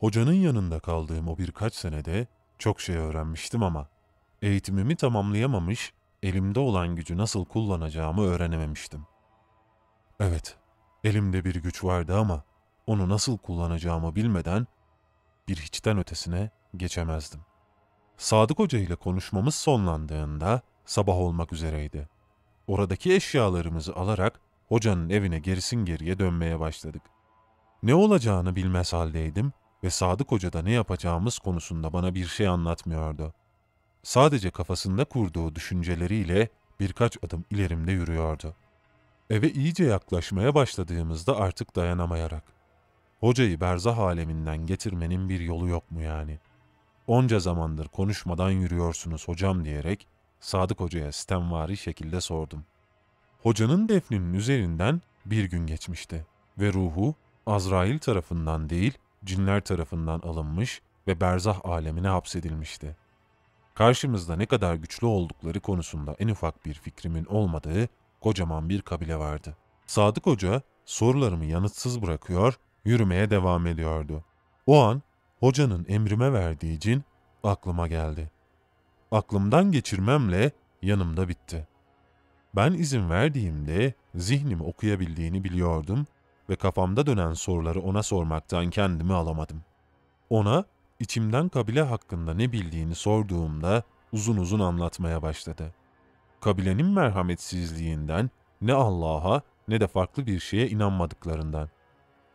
Hocanın yanında kaldığım o birkaç senede çok şey öğrenmiştim ama eğitimimi tamamlayamamış, elimde olan gücü nasıl kullanacağımı öğrenememiştim. Evet, elimde bir güç vardı ama onu nasıl kullanacağımı bilmeden bir hiçten ötesine geçemezdim. Sadık Hoca ile konuşmamız sonlandığında sabah olmak üzereydi. Oradaki eşyalarımızı alarak hocanın evine gerisin geriye dönmeye başladık. Ne olacağını bilmez haldeydim ve Sadık Hoca da ne yapacağımız konusunda bana bir şey anlatmıyordu. Sadece kafasında kurduğu düşünceleriyle birkaç adım ilerimde yürüyordu. Eve iyice yaklaşmaya başladığımızda artık dayanamayarak. Hocayı berzah aleminden getirmenin bir yolu yok mu yani? Onca zamandır konuşmadan yürüyorsunuz hocam diyerek Sadık Hoca'ya sistemvari şekilde sordum. Hocanın defninin üzerinden bir gün geçmişti ve ruhu Azrail tarafından değil cinler tarafından alınmış ve berzah alemine hapsedilmişti. Karşımızda ne kadar güçlü oldukları konusunda en ufak bir fikrimin olmadığı kocaman bir kabile vardı. Sadık Hoca sorularımı yanıtsız bırakıyor, yürümeye devam ediyordu. O an hocanın emrime verdiği cin aklıma geldi. Aklımdan geçirmemle yanımda bitti. Ben izin verdiğimde zihnimi okuyabildiğini biliyordum ve kafamda dönen soruları ona sormaktan kendimi alamadım. Ona içimden kabile hakkında ne bildiğini sorduğumda uzun uzun anlatmaya başladı. Kabilenin merhametsizliğinden ne Allah'a ne de farklı bir şeye inanmadıklarından.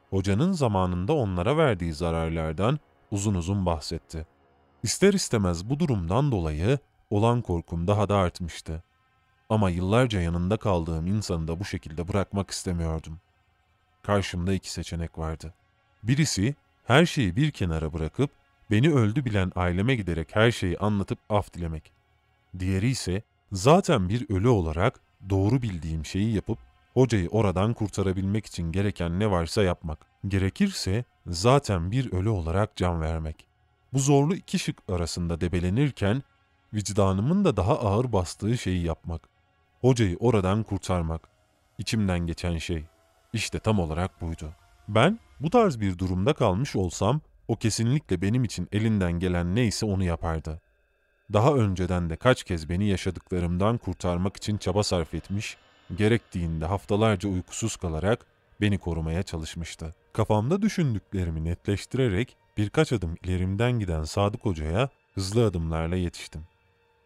Hocanın zamanında onlara verdiği zararlardan uzun uzun bahsetti. İster istemez bu durumdan dolayı olan korkum daha da artmıştı. Ama yıllarca yanında kaldığım insanı da bu şekilde bırakmak istemiyordum.'' Karşımda iki seçenek vardı. Birisi her şeyi bir kenara bırakıp beni öldü bilen aileme giderek her şeyi anlatıp af dilemek. Diğeri ise zaten bir ölü olarak doğru bildiğim şeyi yapıp hocayı oradan kurtarabilmek için gereken ne varsa yapmak. Gerekirse zaten bir ölü olarak can vermek. Bu zorlu iki şık arasında debelenirken vicdanımın da daha ağır bastığı şeyi yapmak. Hocayı oradan kurtarmak. İçimden geçen şey. İşte tam olarak buydu. Ben bu tarz bir durumda kalmış olsam o kesinlikle benim için elinden gelen neyse onu yapardı. Daha önceden de kaç kez beni yaşadıklarımdan kurtarmak için çaba sarf etmiş, gerektiğinde haftalarca uykusuz kalarak beni korumaya çalışmıştı. Kafamda düşündüklerimi netleştirerek birkaç adım ilerimden giden Sadık Hoca'ya hızlı adımlarla yetiştim.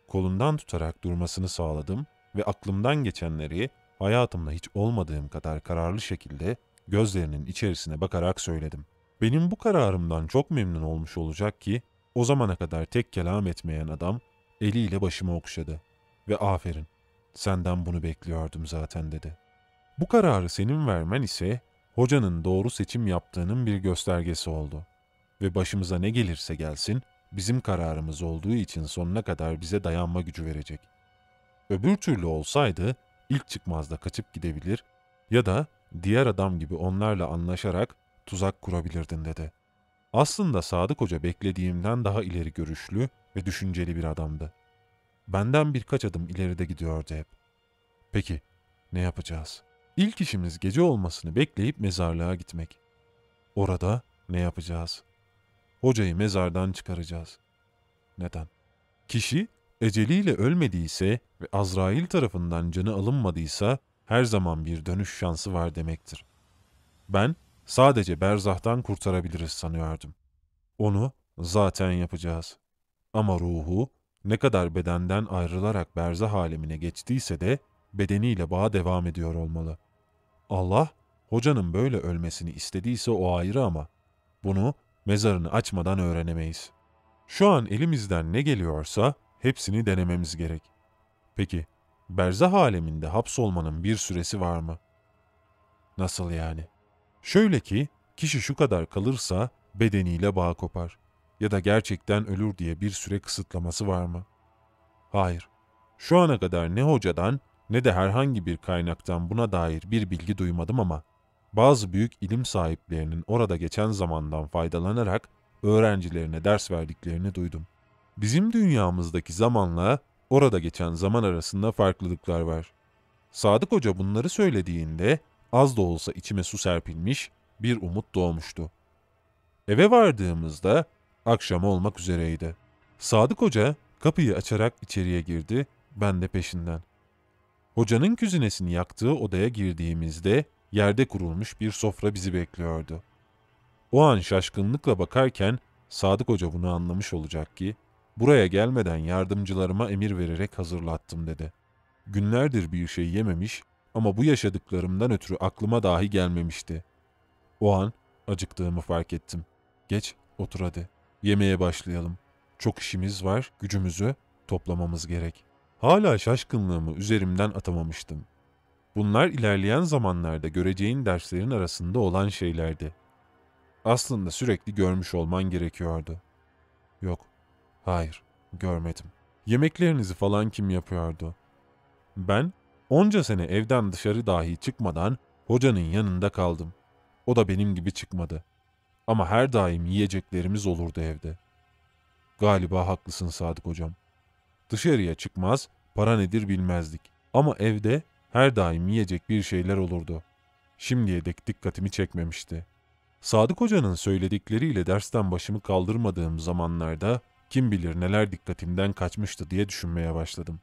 Kolundan tutarak durmasını sağladım ve aklımdan geçenleri hayatımda hiç olmadığım kadar kararlı şekilde gözlerinin içerisine bakarak söyledim. Benim bu kararımdan çok memnun olmuş olacak ki o zamana kadar tek kelam etmeyen adam eliyle başımı okşadı ve aferin senden bunu bekliyordum zaten dedi. Bu kararı senin vermen ise hocanın doğru seçim yaptığının bir göstergesi oldu ve başımıza ne gelirse gelsin bizim kararımız olduğu için sonuna kadar bize dayanma gücü verecek. Öbür türlü olsaydı ilk çıkmazda kaçıp gidebilir ya da diğer adam gibi onlarla anlaşarak tuzak kurabilirdin dedi. Aslında Sadık Hoca beklediğimden daha ileri görüşlü ve düşünceli bir adamdı. Benden birkaç adım ileride gidiyordu hep. Peki, ne yapacağız? İlk işimiz gece olmasını bekleyip mezarlığa gitmek. Orada ne yapacağız? Hocayı mezardan çıkaracağız. Neden? Kişi eceliyle ölmediyse ve Azrail tarafından canı alınmadıysa her zaman bir dönüş şansı var demektir. Ben sadece berzahtan kurtarabiliriz sanıyordum. Onu zaten yapacağız. Ama ruhu ne kadar bedenden ayrılarak berzah alemine geçtiyse de bedeniyle bağ devam ediyor olmalı. Allah hocanın böyle ölmesini istediyse o ayrı ama bunu mezarını açmadan öğrenemeyiz. Şu an elimizden ne geliyorsa Hepsini denememiz gerek. Peki, berzah aleminde hapsolmanın bir süresi var mı? Nasıl yani? Şöyle ki, kişi şu kadar kalırsa bedeniyle bağ kopar ya da gerçekten ölür diye bir süre kısıtlaması var mı? Hayır. Şu ana kadar ne hocadan ne de herhangi bir kaynaktan buna dair bir bilgi duymadım ama bazı büyük ilim sahiplerinin orada geçen zamandan faydalanarak öğrencilerine ders verdiklerini duydum. Bizim dünyamızdaki zamanla orada geçen zaman arasında farklılıklar var. Sadık Hoca bunları söylediğinde az da olsa içime su serpilmiş bir umut doğmuştu. Eve vardığımızda akşam olmak üzereydi. Sadık Hoca kapıyı açarak içeriye girdi, ben de peşinden. Hocanın küzinesini yaktığı odaya girdiğimizde yerde kurulmuş bir sofra bizi bekliyordu. O an şaşkınlıkla bakarken Sadık Hoca bunu anlamış olacak ki Buraya gelmeden yardımcılarıma emir vererek hazırlattım dedi. Günlerdir bir şey yememiş ama bu yaşadıklarımdan ötürü aklıma dahi gelmemişti. O an acıktığımı fark ettim. Geç, otur hadi. Yemeye başlayalım. Çok işimiz var, gücümüzü toplamamız gerek. Hala şaşkınlığımı üzerimden atamamıştım. Bunlar ilerleyen zamanlarda göreceğin derslerin arasında olan şeylerdi. Aslında sürekli görmüş olman gerekiyordu. Yok, Hayır, görmedim. Yemeklerinizi falan kim yapıyordu? Ben onca sene evden dışarı dahi çıkmadan hocanın yanında kaldım. O da benim gibi çıkmadı. Ama her daim yiyeceklerimiz olurdu evde. Galiba haklısın Sadık hocam. Dışarıya çıkmaz, para nedir bilmezdik. Ama evde her daim yiyecek bir şeyler olurdu. Şimdiye dek dikkatimi çekmemişti. Sadık hocanın söyledikleriyle dersten başımı kaldırmadığım zamanlarda kim bilir neler dikkatimden kaçmıştı diye düşünmeye başladım.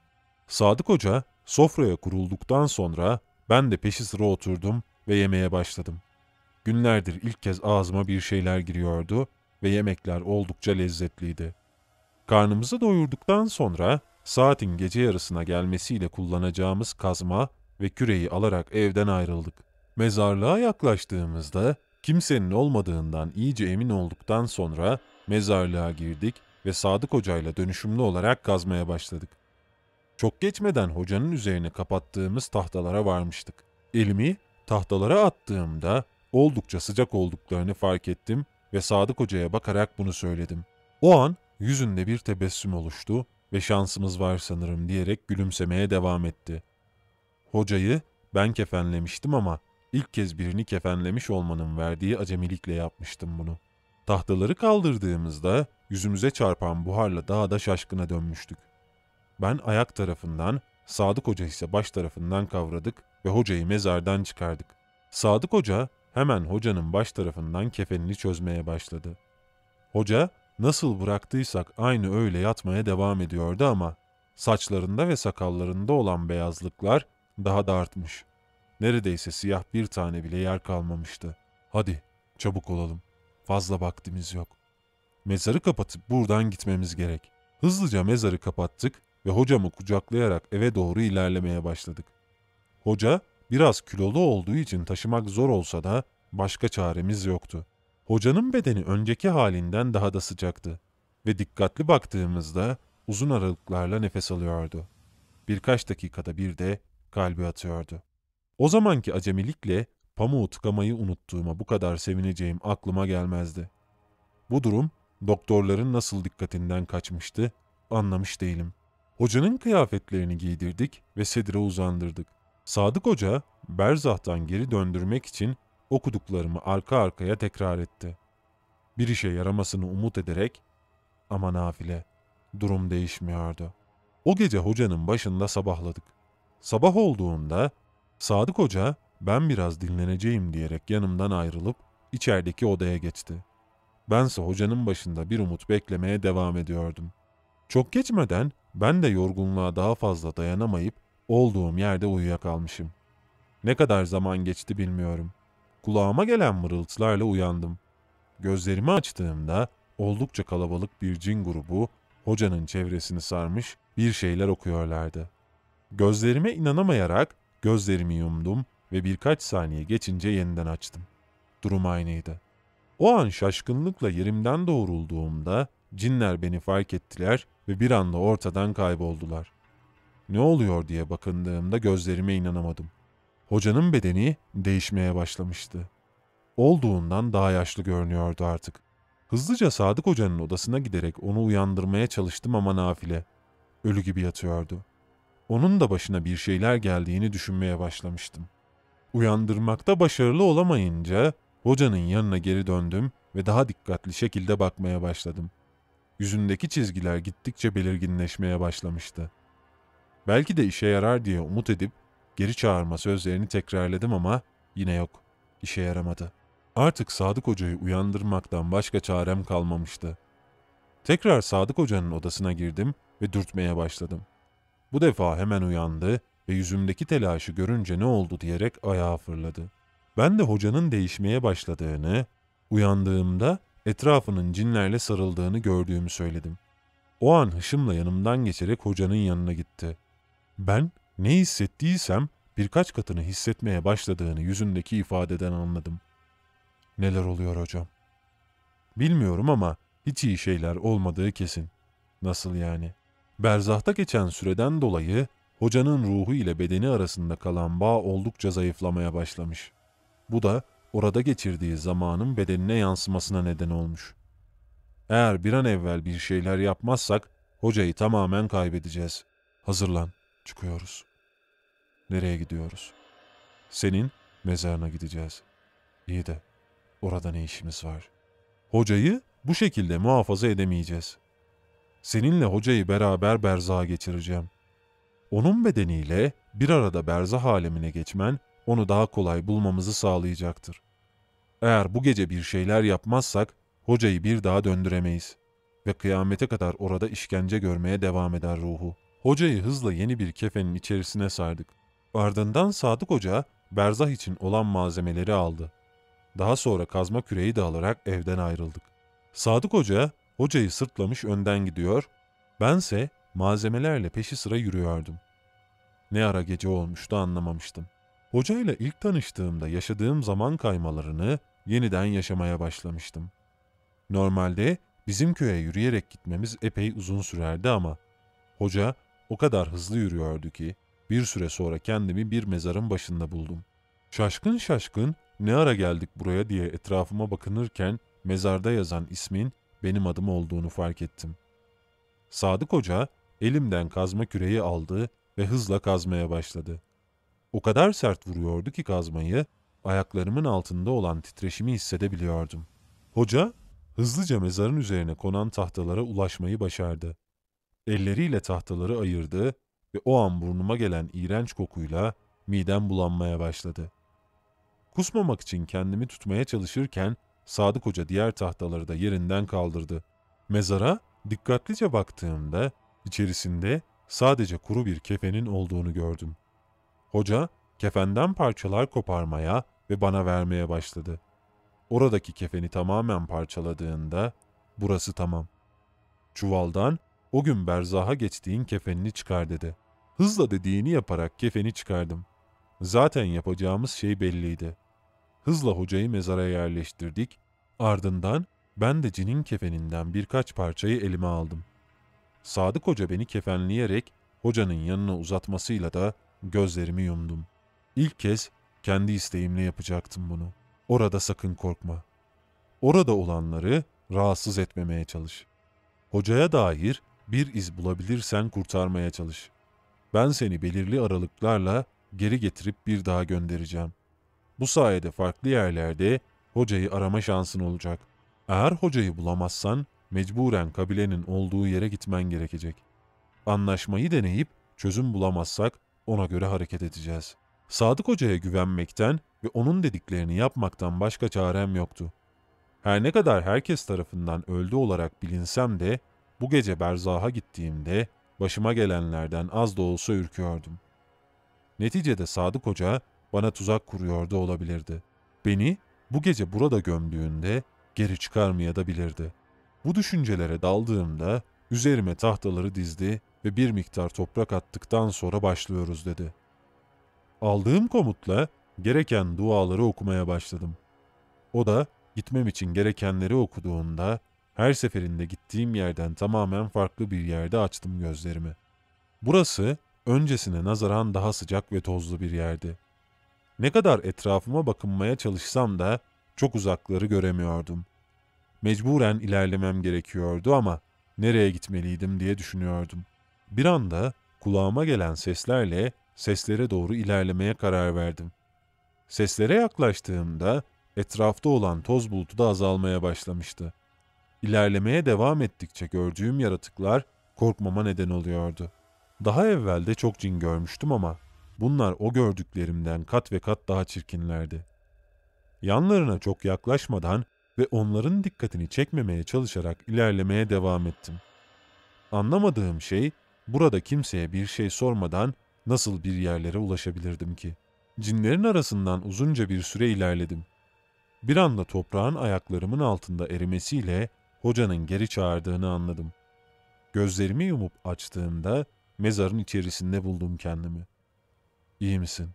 Sadık Hoca sofraya kurulduktan sonra ben de peşi sıra oturdum ve yemeye başladım. Günlerdir ilk kez ağzıma bir şeyler giriyordu ve yemekler oldukça lezzetliydi. Karnımızı doyurduktan sonra saatin gece yarısına gelmesiyle kullanacağımız kazma ve küreyi alarak evden ayrıldık. Mezarlığa yaklaştığımızda kimsenin olmadığından iyice emin olduktan sonra mezarlığa girdik ve Sadık Hoca'yla dönüşümlü olarak kazmaya başladık. Çok geçmeden hocanın üzerine kapattığımız tahtalara varmıştık. Elimi tahtalara attığımda oldukça sıcak olduklarını fark ettim ve Sadık Hoca'ya bakarak bunu söyledim. O an yüzünde bir tebessüm oluştu ve şansımız var sanırım diyerek gülümsemeye devam etti. Hocayı ben kefenlemiştim ama ilk kez birini kefenlemiş olmanın verdiği acemilikle yapmıştım bunu.'' Tahtaları kaldırdığımızda yüzümüze çarpan buharla daha da şaşkına dönmüştük. Ben ayak tarafından, Sadık Hoca ise baş tarafından kavradık ve hocayı mezardan çıkardık. Sadık Hoca hemen hocanın baş tarafından kefenini çözmeye başladı. Hoca nasıl bıraktıysak aynı öyle yatmaya devam ediyordu ama saçlarında ve sakallarında olan beyazlıklar daha da artmış. Neredeyse siyah bir tane bile yer kalmamıştı. Hadi çabuk olalım.'' Fazla vaktimiz yok. Mezarı kapatıp buradan gitmemiz gerek. Hızlıca mezarı kapattık ve hocamı kucaklayarak eve doğru ilerlemeye başladık. Hoca biraz kilolu olduğu için taşımak zor olsa da başka çaremiz yoktu. Hocanın bedeni önceki halinden daha da sıcaktı ve dikkatli baktığımızda uzun aralıklarla nefes alıyordu. Birkaç dakikada bir de kalbi atıyordu. O zamanki acemilikle pamuğu tıkamayı unuttuğuma bu kadar sevineceğim aklıma gelmezdi. Bu durum doktorların nasıl dikkatinden kaçmıştı anlamış değilim. Hocanın kıyafetlerini giydirdik ve sedire uzandırdık. Sadık Hoca Berzah'tan geri döndürmek için okuduklarımı arka arkaya tekrar etti. Bir işe yaramasını umut ederek ama nafile durum değişmiyordu. O gece hocanın başında sabahladık. Sabah olduğunda Sadık Hoca ben biraz dinleneceğim diyerek yanımdan ayrılıp içerideki odaya geçti. Bense hocanın başında bir umut beklemeye devam ediyordum. Çok geçmeden ben de yorgunluğa daha fazla dayanamayıp olduğum yerde uyuyakalmışım. Ne kadar zaman geçti bilmiyorum. Kulağıma gelen mırıltılarla uyandım. Gözlerimi açtığımda oldukça kalabalık bir cin grubu hocanın çevresini sarmış bir şeyler okuyorlardı. Gözlerime inanamayarak gözlerimi yumdum ve birkaç saniye geçince yeniden açtım. Durum aynıydı. O an şaşkınlıkla yerimden doğrulduğumda cinler beni fark ettiler ve bir anda ortadan kayboldular. Ne oluyor diye bakındığımda gözlerime inanamadım. Hocanın bedeni değişmeye başlamıştı. Olduğundan daha yaşlı görünüyordu artık. Hızlıca Sadık Hoca'nın odasına giderek onu uyandırmaya çalıştım ama nafile. Ölü gibi yatıyordu. Onun da başına bir şeyler geldiğini düşünmeye başlamıştım. Uyandırmakta başarılı olamayınca hocanın yanına geri döndüm ve daha dikkatli şekilde bakmaya başladım. Yüzündeki çizgiler gittikçe belirginleşmeye başlamıştı. Belki de işe yarar diye umut edip geri çağırma sözlerini tekrarladım ama yine yok. İşe yaramadı. Artık Sadık Hoca'yı uyandırmaktan başka çarem kalmamıştı. Tekrar Sadık Hoca'nın odasına girdim ve dürtmeye başladım. Bu defa hemen uyandı ve yüzümdeki telaşı görünce ne oldu diyerek ayağa fırladı. Ben de hocanın değişmeye başladığını, uyandığımda etrafının cinlerle sarıldığını gördüğümü söyledim. O an hışımla yanımdan geçerek hocanın yanına gitti. Ben ne hissettiysem birkaç katını hissetmeye başladığını yüzündeki ifadeden anladım. Neler oluyor hocam? Bilmiyorum ama hiç iyi şeyler olmadığı kesin. Nasıl yani? Berzahta geçen süreden dolayı hocanın ruhu ile bedeni arasında kalan bağ oldukça zayıflamaya başlamış. Bu da orada geçirdiği zamanın bedenine yansımasına neden olmuş. Eğer bir an evvel bir şeyler yapmazsak hocayı tamamen kaybedeceğiz. Hazırlan, çıkıyoruz. Nereye gidiyoruz? Senin mezarına gideceğiz. İyi de orada ne işimiz var? Hocayı bu şekilde muhafaza edemeyeceğiz. Seninle hocayı beraber berzağa geçireceğim onun bedeniyle bir arada berzah alemine geçmen onu daha kolay bulmamızı sağlayacaktır. Eğer bu gece bir şeyler yapmazsak hocayı bir daha döndüremeyiz ve kıyamete kadar orada işkence görmeye devam eder ruhu. Hocayı hızla yeni bir kefenin içerisine sardık. Ardından Sadık Hoca berzah için olan malzemeleri aldı. Daha sonra kazma küreği de alarak evden ayrıldık. Sadık Hoca hocayı sırtlamış önden gidiyor, bense malzemelerle peşi sıra yürüyordum. Ne ara gece olmuştu anlamamıştım. Hocayla ilk tanıştığımda yaşadığım zaman kaymalarını yeniden yaşamaya başlamıştım. Normalde bizim köye yürüyerek gitmemiz epey uzun sürerdi ama hoca o kadar hızlı yürüyordu ki bir süre sonra kendimi bir mezarın başında buldum. Şaşkın şaşkın ne ara geldik buraya diye etrafıma bakınırken mezarda yazan ismin benim adım olduğunu fark ettim. Sadık Hoca Elimden kazma küreyi aldı ve hızla kazmaya başladı. O kadar sert vuruyordu ki kazmayı, ayaklarımın altında olan titreşimi hissedebiliyordum. Hoca, hızlıca mezarın üzerine konan tahtalara ulaşmayı başardı. Elleriyle tahtaları ayırdı ve o an burnuma gelen iğrenç kokuyla midem bulanmaya başladı. Kusmamak için kendimi tutmaya çalışırken Sadık Hoca diğer tahtaları da yerinden kaldırdı. Mezara dikkatlice baktığımda İçerisinde sadece kuru bir kefenin olduğunu gördüm. Hoca kefenden parçalar koparmaya ve bana vermeye başladı. Oradaki kefeni tamamen parçaladığında burası tamam. Çuvaldan o gün berzaha geçtiğin kefenini çıkar dedi. Hızla dediğini yaparak kefeni çıkardım. Zaten yapacağımız şey belliydi. Hızla hocayı mezara yerleştirdik. Ardından ben de cinin kefeninden birkaç parçayı elime aldım.'' Sadık Hoca beni kefenleyerek hocanın yanına uzatmasıyla da gözlerimi yumdum. İlk kez kendi isteğimle yapacaktım bunu. Orada sakın korkma. Orada olanları rahatsız etmemeye çalış. Hocaya dair bir iz bulabilirsen kurtarmaya çalış. Ben seni belirli aralıklarla geri getirip bir daha göndereceğim. Bu sayede farklı yerlerde hocayı arama şansın olacak. Eğer hocayı bulamazsan mecburen kabilenin olduğu yere gitmen gerekecek. Anlaşmayı deneyip çözüm bulamazsak ona göre hareket edeceğiz. Sadık Hoca'ya güvenmekten ve onun dediklerini yapmaktan başka çarem yoktu. Her ne kadar herkes tarafından öldü olarak bilinsem de bu gece berzaha gittiğimde başıma gelenlerden az da olsa ürküyordum. Neticede Sadık Hoca bana tuzak kuruyordu olabilirdi. Beni bu gece burada gömdüğünde geri çıkarmaya da bilirdi.'' Bu düşüncelere daldığımda üzerime tahtaları dizdi ve bir miktar toprak attıktan sonra başlıyoruz dedi. Aldığım komutla gereken duaları okumaya başladım. O da gitmem için gerekenleri okuduğunda her seferinde gittiğim yerden tamamen farklı bir yerde açtım gözlerimi. Burası öncesine nazaran daha sıcak ve tozlu bir yerdi. Ne kadar etrafıma bakınmaya çalışsam da çok uzakları göremiyordum. Mecburen ilerlemem gerekiyordu ama nereye gitmeliydim diye düşünüyordum. Bir anda kulağıma gelen seslerle seslere doğru ilerlemeye karar verdim. Seslere yaklaştığımda etrafta olan toz bulutu da azalmaya başlamıştı. İlerlemeye devam ettikçe gördüğüm yaratıklar korkmama neden oluyordu. Daha evvel de çok cin görmüştüm ama bunlar o gördüklerimden kat ve kat daha çirkinlerdi. Yanlarına çok yaklaşmadan ve onların dikkatini çekmemeye çalışarak ilerlemeye devam ettim. Anlamadığım şey burada kimseye bir şey sormadan nasıl bir yerlere ulaşabilirdim ki? Cinlerin arasından uzunca bir süre ilerledim. Bir anda toprağın ayaklarımın altında erimesiyle hocanın geri çağırdığını anladım. Gözlerimi yumup açtığımda mezarın içerisinde buldum kendimi. İyi misin?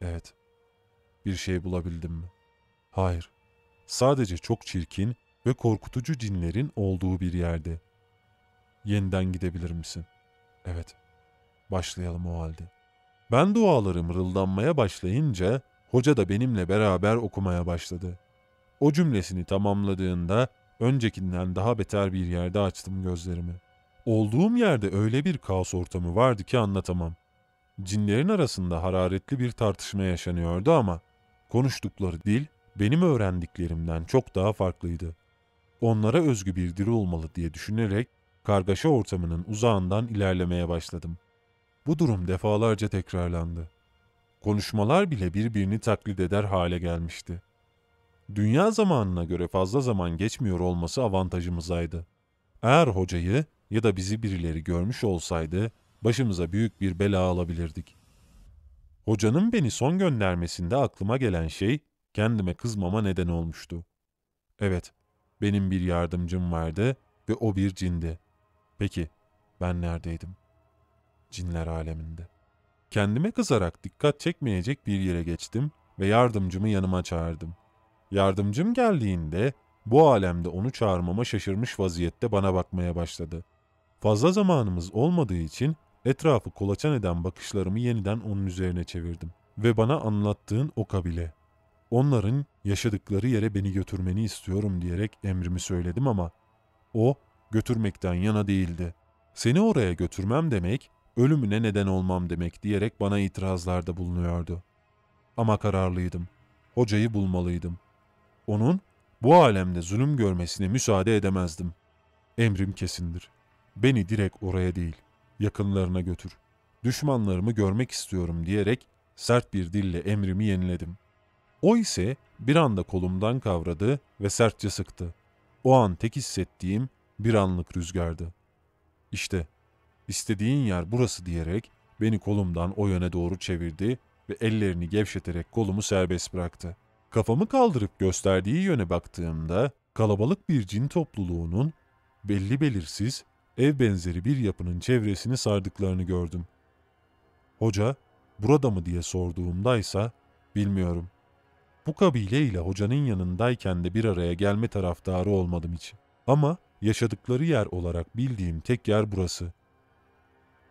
Evet. Bir şey bulabildim mi? Hayır. Sadece çok çirkin ve korkutucu cinlerin olduğu bir yerde. Yeniden gidebilir misin? Evet. Başlayalım o halde. Ben duaları mırıldanmaya başlayınca hoca da benimle beraber okumaya başladı. O cümlesini tamamladığında öncekinden daha beter bir yerde açtım gözlerimi. Olduğum yerde öyle bir kaos ortamı vardı ki anlatamam. Cinlerin arasında hararetli bir tartışma yaşanıyordu ama konuştukları dil benim öğrendiklerimden çok daha farklıydı. Onlara özgü bir diri olmalı diye düşünerek kargaşa ortamının uzağından ilerlemeye başladım. Bu durum defalarca tekrarlandı. Konuşmalar bile birbirini taklit eder hale gelmişti. Dünya zamanına göre fazla zaman geçmiyor olması avantajımızaydı. Eğer hocayı ya da bizi birileri görmüş olsaydı başımıza büyük bir bela alabilirdik. Hocanın beni son göndermesinde aklıma gelen şey kendime kızmama neden olmuştu. Evet, benim bir yardımcım vardı ve o bir cindi. Peki, ben neredeydim? Cinler aleminde. Kendime kızarak dikkat çekmeyecek bir yere geçtim ve yardımcımı yanıma çağırdım. Yardımcım geldiğinde bu alemde onu çağırmama şaşırmış vaziyette bana bakmaya başladı. Fazla zamanımız olmadığı için etrafı kolaçan eden bakışlarımı yeniden onun üzerine çevirdim ve bana anlattığın o kabile Onların yaşadıkları yere beni götürmeni istiyorum diyerek emrimi söyledim ama o götürmekten yana değildi. Seni oraya götürmem demek, ölümüne neden olmam demek diyerek bana itirazlarda bulunuyordu. Ama kararlıydım. Hocayı bulmalıydım. Onun bu alemde zulüm görmesine müsaade edemezdim. Emrim kesindir. Beni direkt oraya değil, yakınlarına götür. Düşmanlarımı görmek istiyorum diyerek sert bir dille emrimi yeniledim. O ise bir anda kolumdan kavradı ve sertçe sıktı. O an tek hissettiğim bir anlık rüzgardı. İşte istediğin yer burası diyerek beni kolumdan o yöne doğru çevirdi ve ellerini gevşeterek kolumu serbest bıraktı. Kafamı kaldırıp gösterdiği yöne baktığımda kalabalık bir cin topluluğunun belli belirsiz ev benzeri bir yapının çevresini sardıklarını gördüm. Hoca burada mı diye sorduğumda ise bilmiyorum. Bu kabile ile hocanın yanındayken de bir araya gelme taraftarı olmadım hiç. Ama yaşadıkları yer olarak bildiğim tek yer burası.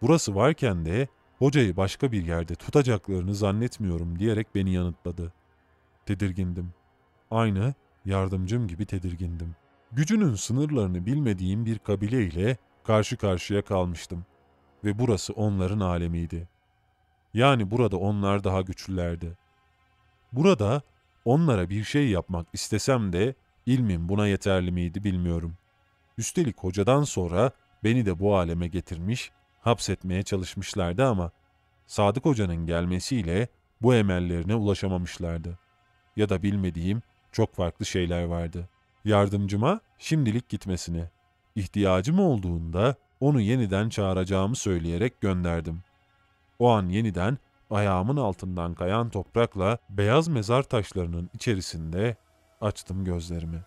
Burası varken de hocayı başka bir yerde tutacaklarını zannetmiyorum diyerek beni yanıtladı. Tedirgindim. Aynı yardımcım gibi tedirgindim. Gücünün sınırlarını bilmediğim bir kabile ile karşı karşıya kalmıştım ve burası onların alemiydi. Yani burada onlar daha güçlülerdi. Burada Onlara bir şey yapmak istesem de ilmim buna yeterli miydi bilmiyorum. Üstelik hocadan sonra beni de bu aleme getirmiş, hapsetmeye çalışmışlardı ama Sadık Hoca'nın gelmesiyle bu emellerine ulaşamamışlardı. Ya da bilmediğim çok farklı şeyler vardı. Yardımcıma şimdilik gitmesini, ihtiyacım olduğunda onu yeniden çağıracağımı söyleyerek gönderdim. O an yeniden Ayağımın altından kayan toprakla beyaz mezar taşlarının içerisinde açtım gözlerimi.''